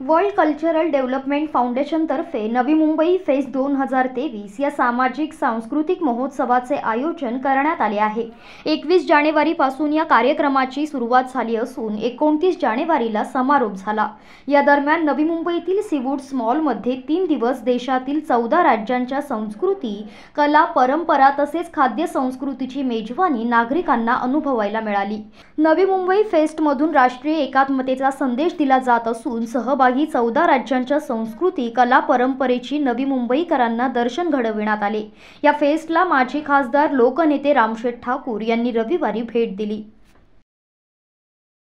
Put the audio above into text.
world cultural development फाउंडेशनतर्फे नवी Mumbai face दोन हजार तेवीस या सामाजिक सांस्कृतिक महोत्सवाचे आयोजन करण्यात आले आहे एकवीस जानेवारीपासून या कार्यक्रमाची सुरुवात झाली असून एकोणतीस जानेवारीला समारोप झाला या दरम्यान नवी मुंबईतील सीवूड मॉलमध्ये तीन दिवस देशातील चौदा राज्यांच्या संस्कृती कला परंपरा तसेच खाद्य संस्कृतीची मेजवानी नागरिकांना अनुभवायला मिळाली नवी मुंबई फेस्टमधून राष्ट्रीय एकात्मतेचा संदेश दिला जात असून सहभाग सहभागी चौदा राज्यांच्या संस्कृती कला परंपरेची नवी मुंबईकरांना दर्शन घडविण्यात आले या फेस्टला माजी खासदार लोकनेते रामशेठ ठाकूर यांनी रविवारी भेट दिली